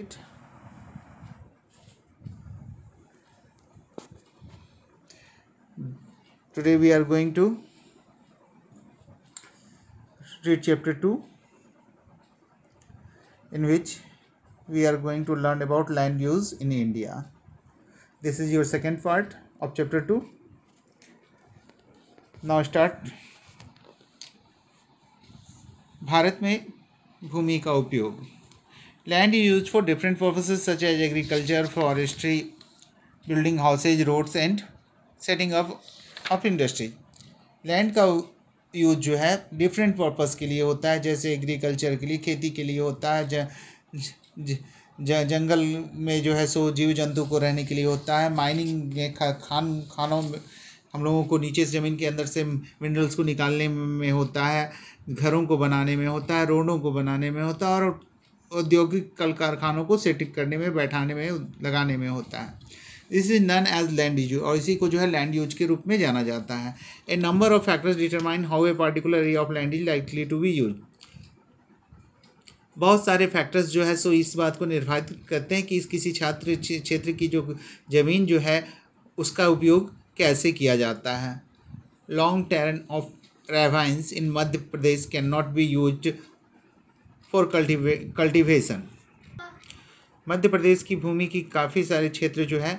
it today we are going to read chapter 2 in which we are going to learn about land use in india this is your second part of chapter 2 now start Bharat में भूमि का उपयोग Land used for different purposes such as agriculture, forestry, building houses, roads and setting up of industry. Land का use जो है different purpose के लिए होता है जैसे एग्रीकल्चर के लिए खेती के लिए होता है ज, ज, ज, ज, जंगल में जो है सो जीव जंतु को रहने के लिए होता है माइनिंग खा, खान खानों में हम लोगों को नीचे से ज़मीन के अंदर से मिनरल्स को निकालने में होता है घरों को बनाने में होता है रोडों को बनाने में होता है और औद्योगिक कल कारखानों को सेटिंग करने में बैठाने में लगाने में होता है this is non edge land use और इसी को जो है लैंड यूज के रूप में जाना जाता है a number of factors determine how a particular area of land is likely to be use बहुत सारे फैक्टर्स जो है सो इस बात को निर्धारित करते हैं कि इस किसी छात्र क्षेत्र की जो ज़मीन जो है उसका उपयोग कैसे किया जाता है long turn of ravines in Madhya Pradesh can not be use for cultivate cultivation Madhya Pradesh की भूमि की काफ़ी सारे क्षेत्र जो है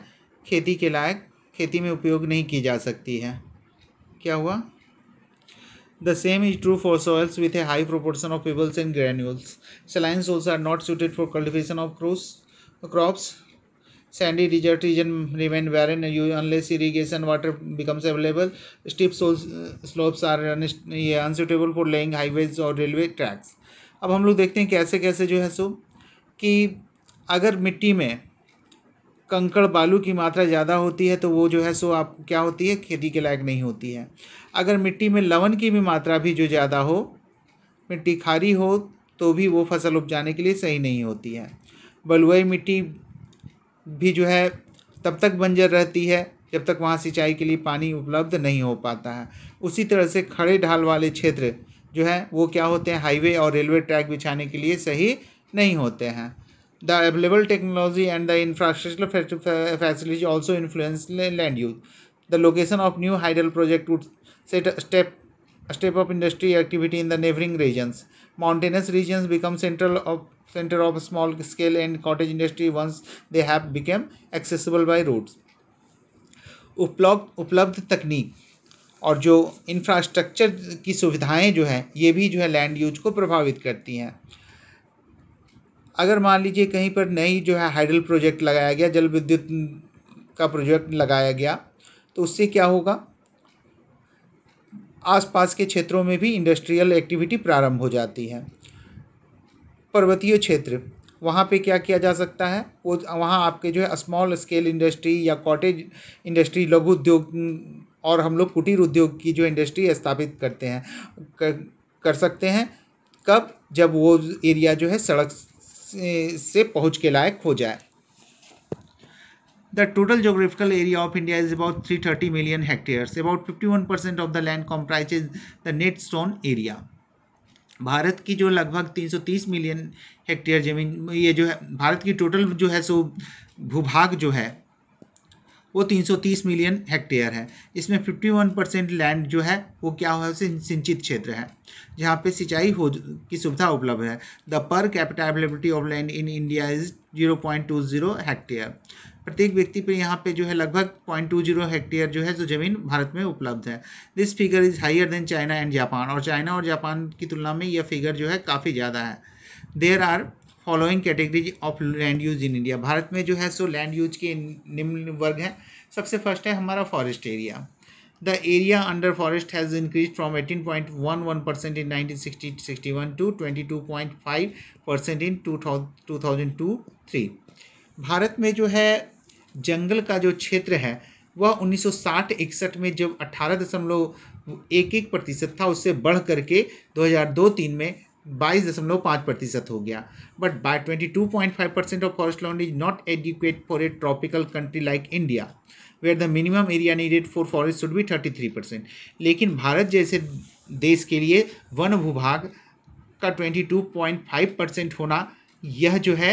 खेती के लायक खेती में उपयोग नहीं की जा सकती है क्या हुआ the same is true for soils with a high proportion of pebbles and granules saline soils are not suited for cultivation of crops crops sandy desert region remain where in you unless irrigation water becomes available steep soils slopes are unsuitable for laying highways और railway tracks अब हम लोग देखते हैं कैसे कैसे जो है सो कि अगर मिट्टी में कंकड़ बालू की मात्रा ज़्यादा होती है तो वो जो है सो आप क्या होती है खेती के लायक नहीं होती है अगर मिट्टी में लवन की भी मात्रा भी जो ज़्यादा हो मिट्टी खारी हो तो भी वो फसल उपजाने के लिए सही नहीं होती है बलुई मिट्टी भी जो है तब तक बंजर रहती है जब तक वहाँ सिंचाई के लिए पानी उपलब्ध नहीं हो पाता है उसी तरह से खड़े ढाल वाले क्षेत्र जो है वो क्या होते हैं हाईवे और रेलवे ट्रैक बिछाने के लिए सही नहीं होते हैं the available technology and the infrastructure facility also influence land use the location of new hydel project would set step step of industry activity in the neighbouring regions mountainous regions become central of centre of small scale and cottage industry once they have become accessible by routes उपलब्ध उपलब्ध तकनीक और जो infrastructure की सुविधाएं जो हैं ये भी जो है लैंड यूज को प्रभावित करती हैं अगर मान लीजिए कहीं पर नई जो है हाइडल प्रोजेक्ट लगाया गया जल विद्युत का प्रोजेक्ट लगाया गया तो उससे क्या होगा आसपास के क्षेत्रों में भी इंडस्ट्रियल एक्टिविटी प्रारंभ हो जाती है पर्वतीय क्षेत्र वहाँ पे क्या किया जा सकता है वो वहाँ आपके जो है स्मॉल स्केल इंडस्ट्री या कॉटेज इंडस्ट्री लघु उद्योग और हम लोग कुटीर उद्योग की जो इंडस्ट्री स्थापित करते हैं कर, कर सकते हैं कब जब वो एरिया जो है सड़क से पहुंच के लायक हो जाए the total geographical of India is about three thirty million about about fifty one percent of the land comprise is the net sown area भारत की जो लगभग तीन सौ तीस मिलियन हेक्टेयर जमीन ये जो है भारत की टोटल जो है सो भूभाग जो है वो 330 मिलियन हेक्टेयर है इसमें 51 परसेंट लैंड जो है वो क्या है सिंचित क्षेत्र है जहाँ पे सिंचाई हो की सुविधा उपलब्ध है the per capital availability of land in India is 0.20 hectare प्रत्येक व्यक्ति पे यहाँ पे जो है लगभग 0.20 हेक्टेयर जो है जो ज़मीन भारत में उपलब्ध है this figure is higher than China and Japan और चाइना और जापान की तुलना में यह फिगर जो है काफ़ी ज़्यादा है there are following categories of land use in India भारत में जो है सो लैंड यूज के निम्न वर्ग हैं सबसे फर्स्ट है हमारा forest area the area under forest has increase from one percent in sixty one to five percent in two 3 भारत में जो है जंगल का जो क्षेत्र है वह 1960-61 में जब अठारह दशमलव एक एक प्रतिशत था उससे बढ़ करके 2002-3 में बाईस दशमलव पाँच प्रतिशत हो गया but by twenty two point five percent of forest land is not adequate for a tropical country like India where the minimum area needed for forest should भी थर्टी थ्री परसेंट लेकिन भारत जैसे देश के लिए वन भूभाग का twenty two point five percent होना यह जो है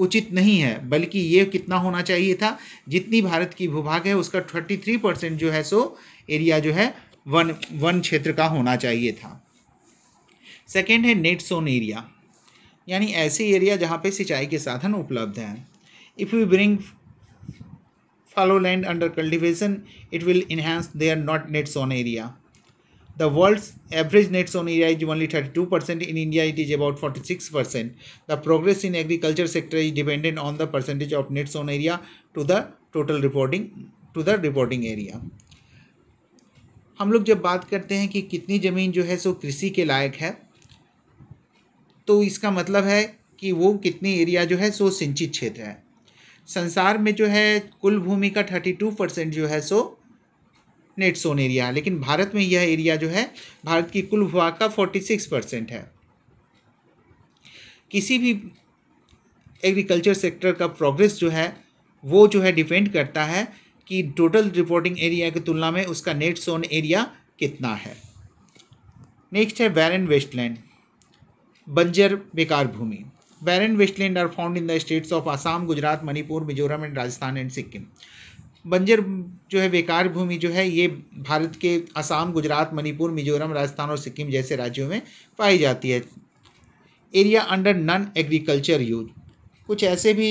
उचित नहीं है बल्कि ये कितना होना चाहिए था जितनी भारत की भूभाग है उसका थर्टी थ्री परसेंट जो है सो एरिया जो है वन वन क्षेत्र का होना चाहिए था सेकेंड है नेट सोन एरिया यानी ऐसे एरिया जहाँ पे सिंचाई के साधन उपलब्ध हैं if you bring fallow land under cultivation it will enhance or not net sown area the world average net sown area is only thirty two percent in India it is about forty six percent the progress in agriculture sector is dependent on the percentage of net sown area to the total reporting to the reporting area हम लोग जब बात करते हैं कि कितनी ज़मीन जो है सो कृषि के लायक है तो इसका मतलब है कि वो कितनी एरिया जो है सो सिंचित क्षेत्र है संसार में जो है कुल भूमि का थर्टी टू परसेंट जो है सो नेट सोन एरिया है लेकिन भारत में यह एरिया जो है भारत की कुल भूभाग का फोर्टी सिक्स परसेंट है किसी भी एग्रीकल्चर सेक्टर का प्रोग्रेस जो है वो जो है डिपेंड करता है कि टोटल रिपोर्टिंग एरिया की तुलना में उसका नेट सोन एरिया कितना है नेक्स्ट है बैरन वेस्टलैंड बंजर बेकार भूमि barren wasteland are found in the states of Assam Gujarat Manipur Mizoram and Rajasthan and Sikkim बंजर जो है बेकार भूमि जो है ये भारत के आसाम गुजरात मणिपुर मिजोरम राजस्थान और सिक्किम जैसे राज्यों में पाई जाती है area under non agriculture use कुछ ऐसे भी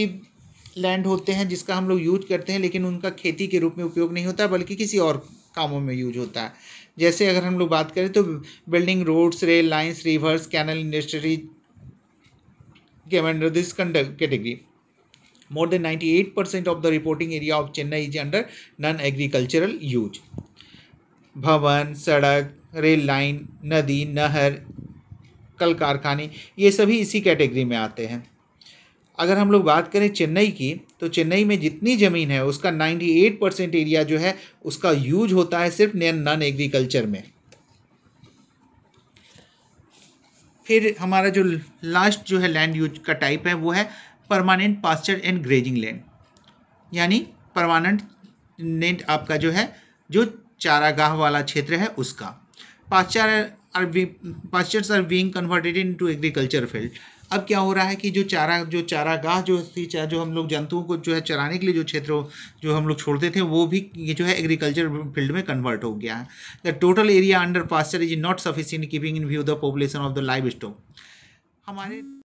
लैंड होते हैं जिसका हम लोग यूज करते हैं लेकिन उनका खेती के रूप में उपयोग नहीं होता बल्कि किसी और कामों में यूज होता है जैसे अगर हम लोग बात करें तो building roads rail lines rivers canal industry under this category more than ninety eight percent of the reporting area of Chennai is under non agricultural use भवन सड़क रेल लाइन नदी नहर कल कारखाने ये सभी इसी कैटेगरी में आते हैं अगर हम लोग बात करें चेन्नई की तो चेन्नई में जितनी ज़मीन है उसका 98 परसेंट एरिया जो है उसका यूज होता है सिर्फ नॉन एग्रीकल्चर में फिर हमारा जो लास्ट जो है लैंड यूज का टाइप है वो है permanent pasture and grazing land यानी परमानेंट नेंट आपका जो है जो चारागाह वाला क्षेत्र है उसका pasture or pastures are being converted into agriculture field अब क्या हो रहा है कि जो चारा जो चारागाह जो थी जो हम लोग जंतुओं को जो है चराने के लिए जो क्षेत्रों जो हम लोग छोड़ते थे वो भी ये जो है एग्रीकल्चर फील्ड में कन्वर्ट हो गया है the total area under pasture is not sufficient keeping in view the population of the livestock हमारे